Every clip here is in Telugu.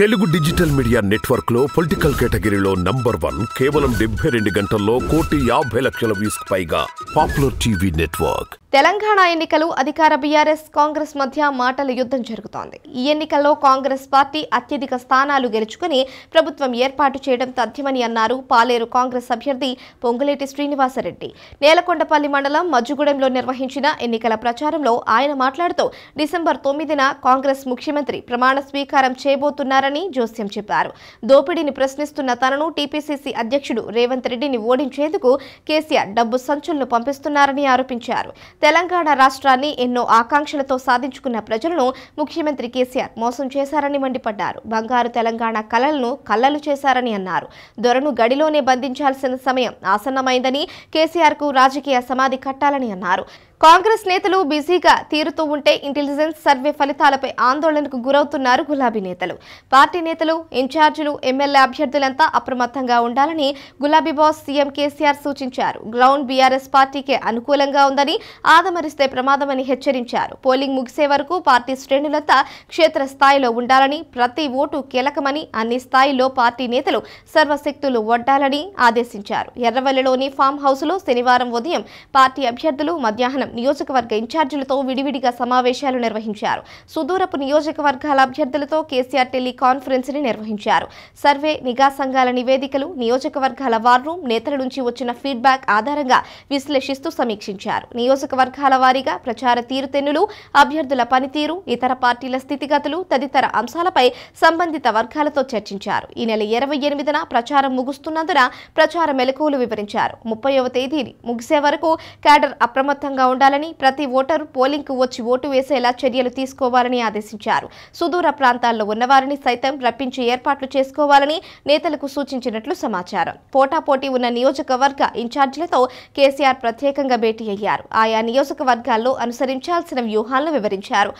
తెలుగు డిజిటల్ మీడియా నెట్వర్క్ లో పొలిటికల్ కేటగిరీలో నంబర్ వన్ కేవలం డెబ్బై రెండు గంటల్లో కోటి యాభై లక్షల వ్యూస్ పైగా పాపులర్ టీవీ నెట్వర్క్ తెలంగాణ ఎన్నికలు అధికార బీఆర్ఎస్ కాంగ్రెస్ మధ్య మాటల యుద్ధం జరుగుతోంది ఈ ఎన్నికల్లో కాంగ్రెస్ పార్టీ అత్యధిక స్థానాలు గెలుచుకుని ప్రభుత్వం ఏర్పాటు చేయడం తథ్యమని అన్నారు పాలేరు కాంగ్రెస్ అభ్యర్థి పొంగులేటి శ్రీనివాసరెడ్డి నేలకొండపల్లి మండలం మజ్జుగూడెంలో నిర్వహించిన ఎన్నికల ప్రచారంలో ఆయన మాట్లాడుతూ డిసెంబర్ తొమ్మిదిన కాంగ్రెస్ ముఖ్యమంత్రి ప్రమాణ స్వీకారం చేయబోతున్నారని జోస్యం చెప్పారు దోపిడీని ప్రశ్నిస్తున్న తనను టీపీసీసీ అధ్యక్షుడు రేవంత్ రెడ్డిని ఓడించేందుకు కేసీఆర్ డబ్బు సంచులను పంపిస్తున్నారని ఆరోపించారు తెలంగాణ రాష్ట్రాన్ని ఎన్నో ఆకాంక్షలతో సాధించుకున్న ప్రజలను ముఖ్యమంత్రి కేసీఆర్ మోసం చేశారని మండిపడ్డారు బంగారు తెలంగాణ కళలను కళ్లలు చేశారని అన్నారు దొరను గడిలోనే బంధించాల్సిన సమయం ఆసన్నమైందని కేసీఆర్కు రాజకీయ సమాధి కట్టాలని అన్నారు కాంగ్రెస్ నేతలు బిజీగా తీరుతూ ఉంటే ఇంటెలిజెన్స్ సర్వే ఫలితాలపై ఆందోళనకు గురవుతున్నారు గులాబీ నేతలు పార్టీ నేతలు ఇన్ఛార్జీలు ఎమ్మెల్యే అభ్యర్థులంతా అప్రమత్తంగా ఉండాలని గులాబీ బాస్ సీఎం కేసీఆర్ సూచించారు గ్రౌండ్ బీఆర్ఎస్ పార్టీకే అనుకూలంగా ఉందని ఆదమరిస్తే ప్రమాదమని హెచ్చరించారు పోలింగ్ ముగిసే వరకు పార్టీ శ్రేణులంతా క్షేత్రస్థాయిలో ఉండాలని ప్రతి ఓటు కీలకమని అన్ని స్థాయిలో పార్టీ నేతలు సర్వశక్తులు వడ్డాలని ఆదేశించారు ఎర్రవల్లిలోని ఫామ్ హౌస్లో శనివారం ఉదయం పార్టీ అభ్యర్థులు మధ్యాహ్నం నియోజకవర్గ ఇన్ఛార్జీలతో విడివిడిగా సమావేశాలు నిర్వహించారు సుదూరపు నియోజకవర్గాల అభ్యర్థులతో కేసీఆర్ టెలికాన్ఫరెన్స్ ని నిర్వహించారు సర్వే నిఘా సంఘాల నివేదికలు నియోజకవర్గాల వార్ రూమ్ నేతల నుంచి వచ్చిన ఫీడ్బ్యాక్ ఆధారంగా విశ్లేషిస్తూ సమీక్షించారు నియోజకవర్గాల వారీగా ప్రచార తీరుతెన్నులు అభ్యర్థుల పనితీరు ఇతర పార్టీల స్థితిగతులు తదితర అంశాలపై సంబంధిత వర్గాలతో చర్చించారు ఈ నెల ఇరవై ఎనిమిదిన ప్రచారం ముగుస్తున్నందున ప్రచార మెలకువలు వివరించారు ముప్పైవ తేదీని ముగిసే వరకు క్యాడర్ అప్రమత్తంగా ఉండాలని ప్రతి ఓటరు పోలింగ్కు వచ్చి ఓటు వేసేలా చర్యలు తీసుకోవాలని ఆదేశించారు సుదూర ప్రాంతాల్లో ఉన్నవారిని సైతం రప్పించి ఏర్పాట్లు చేసుకోవాలని నేతలకు సూచించినట్లు సమాచారం పోటాపోటీ ఉన్న నియోజకవర్గ ఇన్ఛార్జీలతో కేసీఆర్ ప్రత్యేకంగా భేటీ అయ్యారు ఆయా నియోజకవర్గాల్లో అనుసరించాల్సిన వ్యూహాలను వివరించారు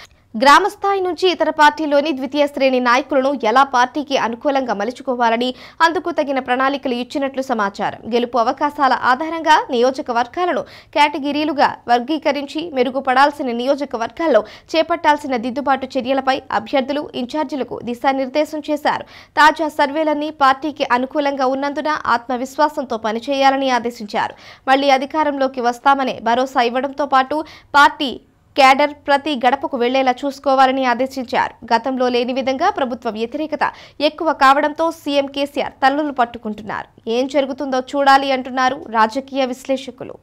గ్రామస్థాయి నుంచి ఇతర పార్టీలోని ద్వితీయ శ్రేణి నాయకులను ఎలా పార్టీకి అనుకూలంగా మలుచుకోవాలని అందుకు తగిన ప్రణాళికలు ఇచ్చినట్లు సమాచారం గెలుపు అవకాశాల ఆధారంగా నియోజకవర్గాలను కేటగిరీలుగా వర్గీకరించి మెరుగుపడాల్సిన నియోజకవర్గాల్లో చేపట్టాల్సిన దిద్దుబాటు చర్యలపై అభ్యర్థులు ఇన్ఛార్జీలకు దిశానిర్దేశం చేశారు తాజా సర్వేలన్నీ పార్టీకి అనుకూలంగా ఉన్నందున ఆత్మవిశ్వాసంతో పనిచేయాలని ఆదేశించారు మళ్లీ అధికారంలోకి వస్తామనే భరోసా ఇవ్వడంతో పాటు పార్టీ క్యాడర్ ప్రతి గడపకు వెళ్లేలా చూసుకోవాలని ఆదేశించారు గతంలో లేని విధంగా ప్రభుత్వ వ్యతిరేకత ఎక్కువ కావడంతో సీఎం కేసీఆర్ తల్లులు పట్టుకుంటున్నారు ఏం జరుగుతుందో చూడాలి అంటున్నారు రాజకీయ విశ్లేషకులు